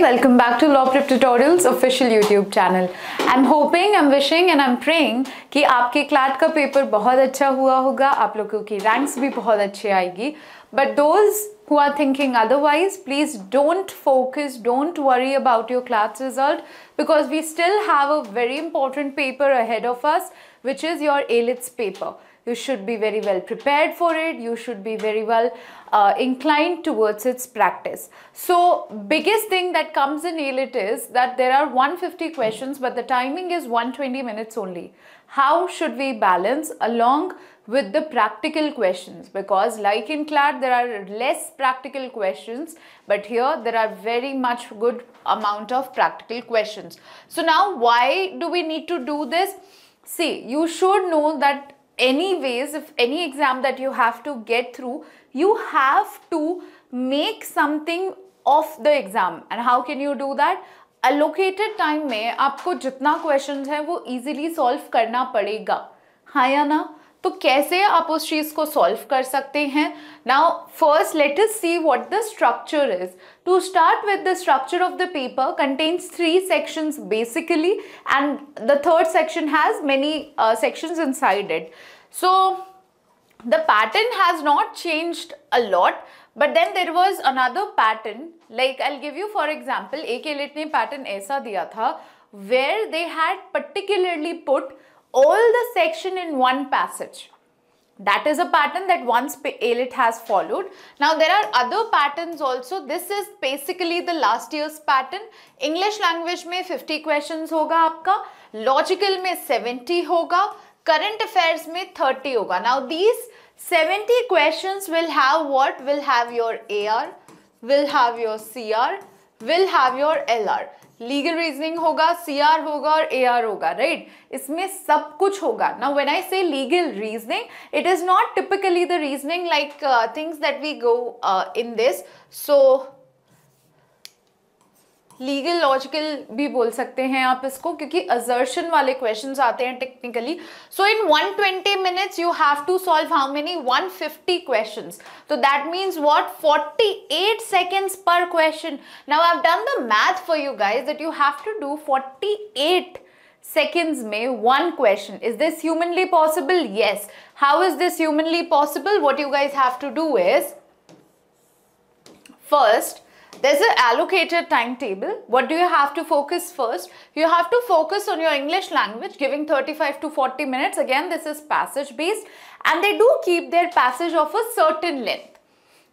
welcome back to Law Prep Tutorials official YouTube channel I am hoping I am wishing and I am praying कि आपके CLAT का paper बहुत अच्छा हुआ होगा आप लोगों की रैंक्स भी बहुत अच्छी आएगी but those who are thinking otherwise please don't focus don't worry about your class result because we still have a very important paper ahead of us which is your ALITS paper you should be very well prepared for it you should be very well uh, inclined towards its practice so biggest thing that comes in ELIT is that there are 150 questions but the timing is 120 minutes only how should we balance along with the practical questions because like in CLAT there are less practical questions but here there are very much good amount of practical questions. So now why do we need to do this? See you should know that anyways if any exam that you have to get through you have to make something of the exam and how can you do that allocated time mein aapko jitna questions hai wo easily solve karna padega हाँ या ना तो कैसे आप उस चीज़ को solve कर सकते हैं now first let us see what the structure is to start with the structure of the paper contains three sections basically and the third section has many sections inside it so the pattern has not changed a lot but then there was another pattern like I give you for example ए के लेट ने pattern ऐसा दिया था where they had particularly put all the section in one passage. That is a pattern that one ALIT has followed. Now there are other patterns also. This is basically the last year's pattern. English language may 50 questions hoga आपका. Logical may 70 hoga. Current affairs may 30 होगा. Now these 70 questions will have what? Will have your AR, will have your CR, will have your LR. Legal reasoning होगा CR होगा और AR होगा right इसमें सब कुछ होगा ना when I say legal reasoning it is not typically the reasoning like things that we go in this so legal logical भी बोल सकते हैं आप इसको क्योंकि अजर्शन वाले क्वेश्चन आते हैं technically so in 120 twenty minutes you have to solve how many 150 fifty question तो that means what forty eight seconds per question now I done the math for you guys that you have to do forty eight seconds may one question is this humanly possible yes how is this humanly possible what you guys have to do is first There's an allocated timetable. What do you have to focus first? You have to focus on your English language, giving 35 to 40 minutes. Again, this is passage based and they do keep their passage of a certain length.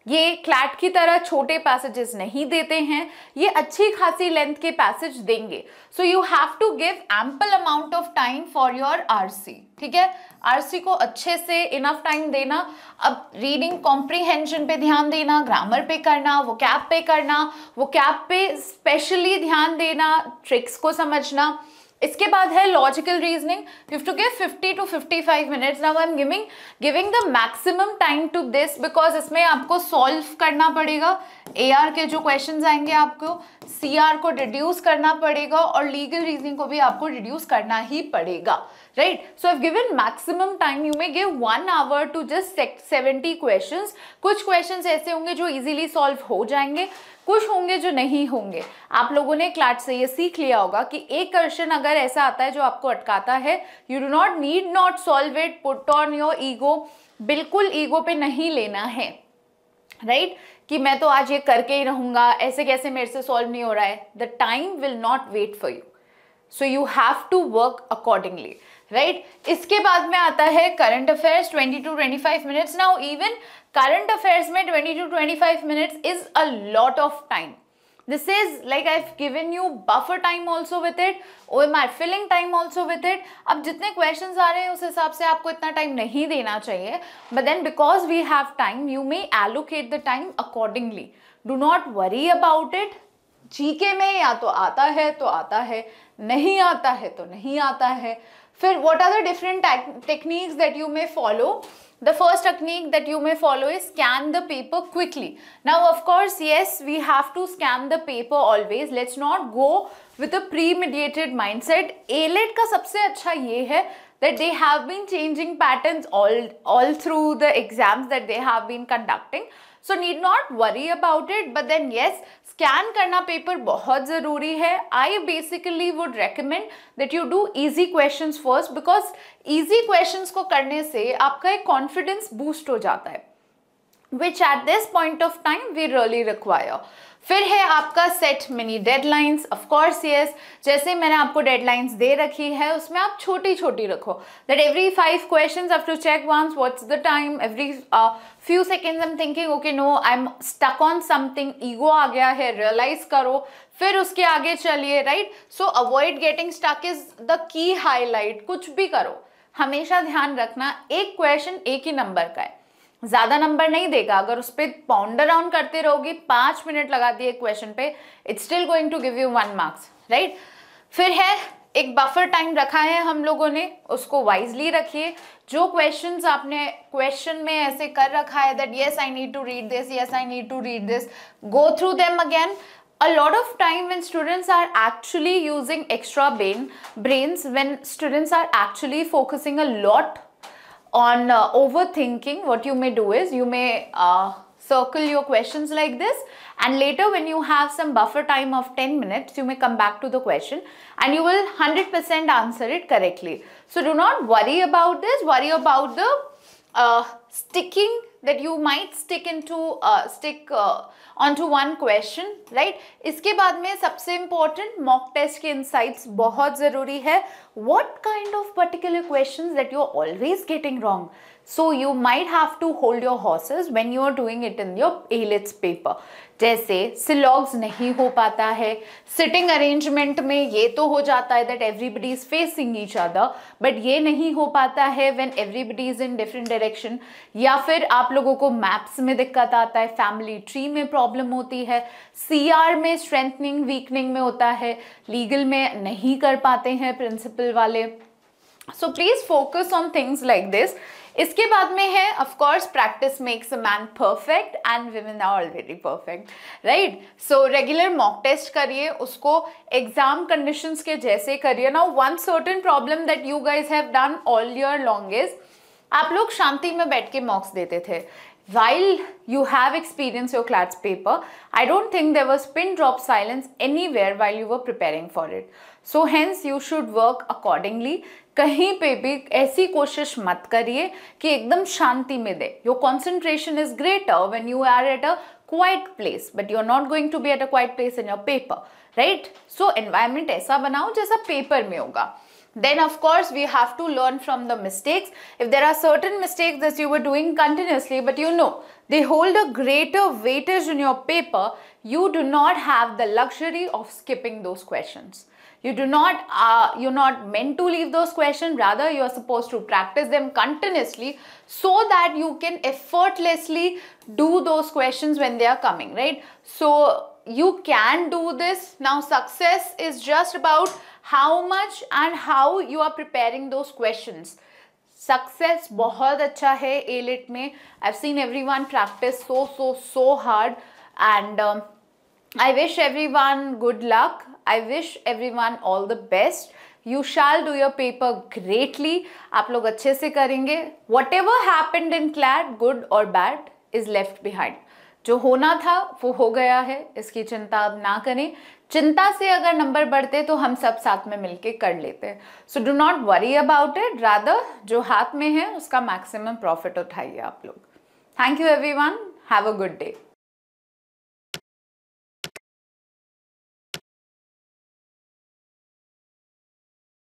ये CLAT की तरह छोटे passages नहीं देते हैं ये अच्छी खासी लेंथ के पैसेज देंगे so you have to give ample amount of time for your RC ठीक है आरसी को अच्छे से इनफ टाइम देना अब रीडिंग कॉम्प्रीहेंशन पे ध्यान देना ग्रामर पे करना वो कैप पे करना वो कैप पे स्पेशली ध्यान देना ट्रिक्स को समझना इसके बाद है logical reasoning you to give 50 to 55 minutes now I am giving giving the maximum time to this because इसमें आपको सॉल्व करना पड़ेगा ए के जो क्वेश्चंस आएंगे आपको सी को रिड्यूस करना पड़ेगा और लीगल रीजनिंग को भी आपको रिड्यूस करना ही पड़ेगा right so I given maximum time you may give one hour to just seventy question कुछ क्वेश्चन ऐसे होंगे जो ईजिली सॉल्व हो जाएंगे कुछ होंगे जो नहीं होंगे आप लोगों ने क्लाट से ये सीख लिया होगा कि एक क्वेश्चन अगर ऐसा आता है जो आपको अटकाता है you do not need not solve it put on your ego बिल्कुल ईगो पे नहीं लेना है राइट right? कि मैं तो आज ये करके ही रहूंगा ऐसे कैसे मेरे से सॉल्व नहीं हो रहा है the time will not wait for you so you have to work accordingly right इसके बाद में आता है current affairs 22 to twenty minutes now even current affairs में 22 to twenty minutes is a lot of time this is like I have given you buffer time also with it O M R filling time also with it अब जितने question आ रहे हैं उस हिसाब से आपको इतना टाइम नहीं देना चाहिए but then because we have time you may allocate the time accordingly do not worry about it GK में या तो आता है तो आता है नहीं आता है तो नहीं आता है what are the different techniques that you may follow? the first technique that you may follow is scan the paper quickly now of course yes we have to scan the paper always let's not go with a premeditated mindset alet ka sabse acha ye that they have been changing patterns all all through the exams that they have been conducting so need not worry about it but then yes scan करना paper बहुत ज़रूरी है I basically would recommend that you do easy question first because easy question को करने से आपका एक confidence boost हो जाता है which at this point of time we really require. फिर है आपका set mini deadlines of course yes जैसे मैंने आपको डेडलाइंस दे रखी है उसमें आप छोटी छोटी रखो that every five questions have to check once what's the time every few seconds I am thinking okay no I am stuck on something ego आ गया है रियलाइज करो फिर उसके आगे चलिए right so avoid getting stuck is the key highlight कुछ भी करो हमेशा ध्यान रखना एक क्वेश्चन एक ही नंबर का है ज़्यादा नंबर नहीं देगा अगर उस पर पाउंडर राउंड करते रहोगे पाँच मिनट लगा दिए क्वेश्चन पे it's still going to give you one marks right फिर है एक बफर टाइम रखा है हम लोगों ने उसको वाइजली रखिए जो क्वेश्चंस आपने क्वेश्चन में ऐसे कर रखा है that yes I need to read this yes I need to read this go through them again a lot of time when students are actually using extra brain brains when students are actually focusing a lot on uh, overthinking, what you may do is you may uh, circle your questions like this and later when you have some buffer time of 10 minutes, you may come back to the question and you will 100% answer it correctly. So do not worry about this, worry about the uh, sticking that you might stick into uh, stick uh, onto one question right iske baad mein sabse important mock test ke insights bahut zaruri hai what kind of particular questions that you are always getting wrong so you might have to hold your horses when you are doing it in your AILETs paper जैसे सिलॉग्स नहीं हो पाता है sitting arrangement में ये तो हो जाता है that everybody is facing each other but ये नहीं हो पाता है when everybody is in different direction या फिर आप लोगों को मैप्स में दिक्कत आता है फैमिली ट्री में प्रॉब्लम होती है सी आर में स्ट्रेंथनिंग वीकनिंग में होता है लीगल में नहीं कर पाते हैं प्रिंसिपल वाले so please focus on things like this इसके बाद में है of course practice makes a man perfect and women are already perfect right so regular mock test करिए उसको एग्जाम कंडीशंस के जैसे करिए ना one certain problem that you guys have done all your लॉन्गेज आप लोग शांति में बैठ के मॉक्स देते थे while you have experience your class paper I don't think there was pin drop silence anywhere while you were preparing for it so hence you should work accordingly कहीं पे भी ऐसी कोशिश मत करिए कि एकदम शांति में दे your concentration is greater when you are at a quiet place but you are not going to be at a quiet place in your paper right so environment ऐसा बनाओ जैसा पेपर में होगा then of course we have to learn from the mistakes if there are certain mistakes that you were doing continuously but you know they hold a greater weightage in your paper you do not have the luxury of skipping those questions You do not, uh, you're not meant to leave those questions. Rather, you're supposed to practice them continuously so that you can effortlessly do those questions when they are coming, right? So you can do this. Now success is just about how much and how you are preparing those questions. Success बहुत अच्छा है ए lit में. I've seen everyone practice so, so, so hard and. Um, I wish everyone good luck. I wish everyone all the best. You shall do your paper greatly आप लोग अच्छे से करेंगे whatever happened in CLAT good और bad is left behind जो होना था वो हो गया है इसकी चिंता अब ना करें चिंता से अगर नंबर बढ़ते तो हम सब साथ में मिलके कर लेते हैं so do not worry about it rather जो हाथ में है उसका मैक्सिमम प्रॉफिट उठाइए आप लोग thank you everyone have a good day